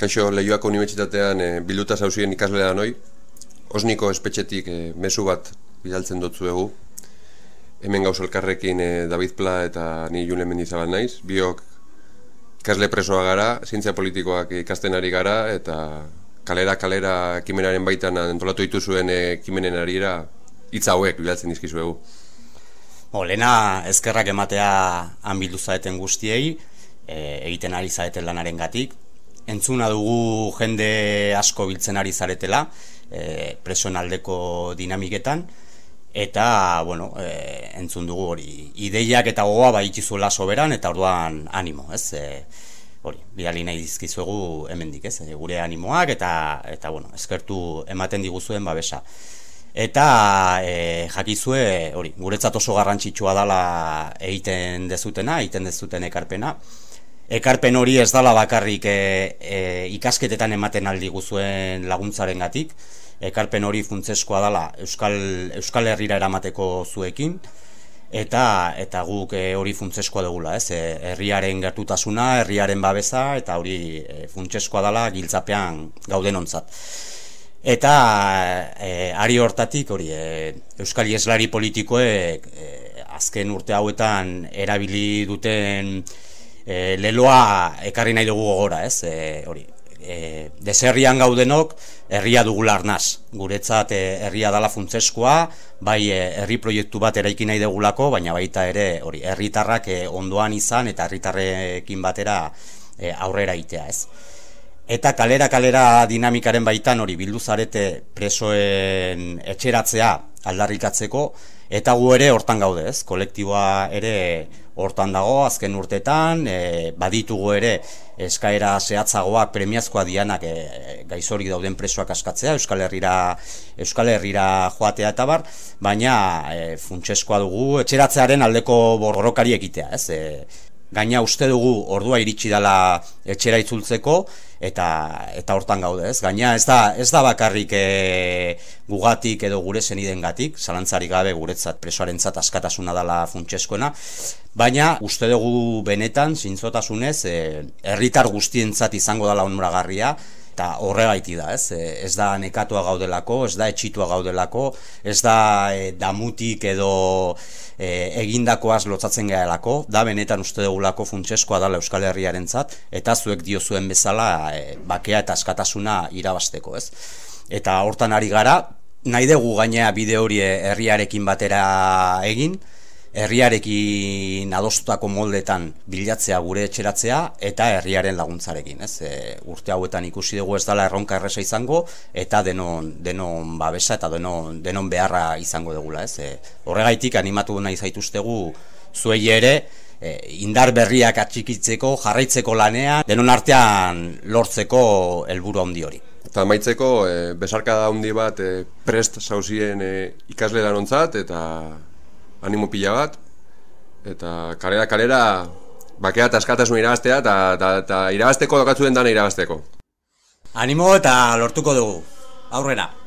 Kaixo, lehioako unibertsitatean e, eh, biluta zauzien ikaslea noi, osniko espetxetik e, eh, mesu bat bidaltzen dutzu egu. Hemen gauz elkarrekin e, David Pla eta ni Julen Mendizabal naiz. Biok ikasle presoa gara, zientzia politikoak ikasten ari gara, eta kalera kalera kimenaren baitan antolatu dituzuen e, kimenen arira hitz hauek bidaltzen dizkizu egu. Bo, lena, ezkerrak ematea han bildu zaeten guztiei, egiten ari zaeten lanaren gatik, entzuna dugu jende asko biltzen ari zaretela, e, presoen dinamiketan, eta, bueno, e, entzun dugu hori, ideiak eta gogoa baitizula soberan, eta orduan animo, ez? E, hori, bidali nahi dizkizuegu hemendik, ez? gure animoak eta eta bueno, eskertu ematen diguzuen babesa. Eta e, jakizue hori, guretzat oso garrantzitsua dala egiten dezutena, egiten dezuten ekarpena. Ekarpen hori ez dala bakarrik e, e, ikasketetan ematen aldi guzuen laguntzarengatik. Ekarpen hori funtzeskoa dala Euskal, Euskal Herrira eramateko zuekin eta eta guk e, hori funtzeskoa dugula, ez? E, herriaren gertutasuna, herriaren babesa eta hori e, funtzeskoa dala giltzapean gaudenontzat. Eta e, ari hortatik hori e, Euskal Ieslari politikoek e, azken urte hauetan erabili duten e, leloa ekarri nahi dugu gogora, ez? E, hori. E, deserrian gaudenok herria dugu larnaz. Guretzat e, herria dala funtzeskoa, bai e, herri proiektu bat eraiki nahi dugulako, baina baita ere hori, herritarrak e, ondoan izan eta herritarrekin batera e, aurrera itea, ez? Eta kalera kalera dinamikaren baitan hori bildu presoen etxeratzea aldarrikatzeko, Eta gu ere hortan gaude, ez? Kolektiboa ere hortan dago azken urtetan, e, baditugu ere eskaera zehatzagoak premiazkoa dianak e, gaizori dauden presoak askatzea, Euskal Herrira, Euskal Herrira joatea eta bar, baina e, funtseskoa dugu etxeratzearen aldeko borrokari egitea, ez? E, gaina uste dugu ordua iritsi dela etxera itzultzeko eta eta hortan gaude, ez? Gaina ez da ez da bakarrik e, eh, gugatik edo gure senidengatik, zalantzari gabe guretzat presoarentzat askatasuna dala funtseskoena, baina uste dugu benetan zintzotasunez eh, herritar e, guztientzat izango dela onuragarria eta horregaiti da, ez? E, ez da nekatua gaudelako, ez da etxitua gaudelako, ez da e, damutik edo e, egindakoaz lotzatzen gehalako, da benetan uste dugulako funtseskoa dela Euskal Herriaren zat, eta zuek dio zuen bezala e, bakea eta askatasuna irabasteko, ez? Eta hortan ari gara, nahi dugu gainea bide hori e, herriarekin batera egin, herriarekin adostutako moldetan bilatzea gure etxeratzea eta herriaren laguntzarekin, ez? E, urte hauetan ikusi dugu ez dala erronka erresa izango eta denon denon babesa eta denon denon beharra izango degula, ez? E, horregaitik animatu nahi zaituztegu zuei ere e, indar berriak atxikitzeko, jarraitzeko lanea denon artean lortzeko helburu handi hori. Eta maitzeko, e, besarka da handi bat prest sauzien ikasle lanontzat eta animo pila bat, eta kalera kalera bakea eta askatasun irabaztea, eta, eta, eta irabazteko dokatzu den dana irabazteko. Animo eta lortuko dugu. Aurrera.